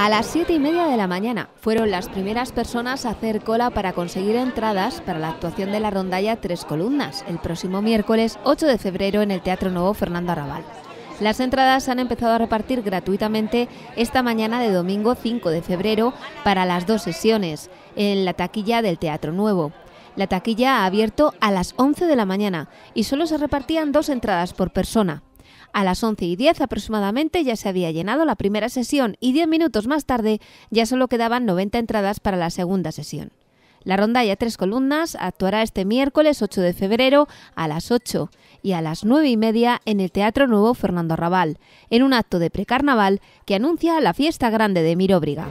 A las 7 y media de la mañana fueron las primeras personas a hacer cola para conseguir entradas para la actuación de la rondalla Tres Columnas, el próximo miércoles 8 de febrero en el Teatro Nuevo Fernando Arrabal. Las entradas han empezado a repartir gratuitamente esta mañana de domingo 5 de febrero para las dos sesiones en la taquilla del Teatro Nuevo. La taquilla ha abierto a las 11 de la mañana y solo se repartían dos entradas por persona. A las 11 y 10 aproximadamente ya se había llenado la primera sesión y 10 minutos más tarde ya solo quedaban 90 entradas para la segunda sesión. La ronda ya Tres Columnas actuará este miércoles 8 de febrero a las 8 y a las 9 y media en el Teatro Nuevo Fernando Raval, en un acto de precarnaval que anuncia la fiesta grande de Miróbriga.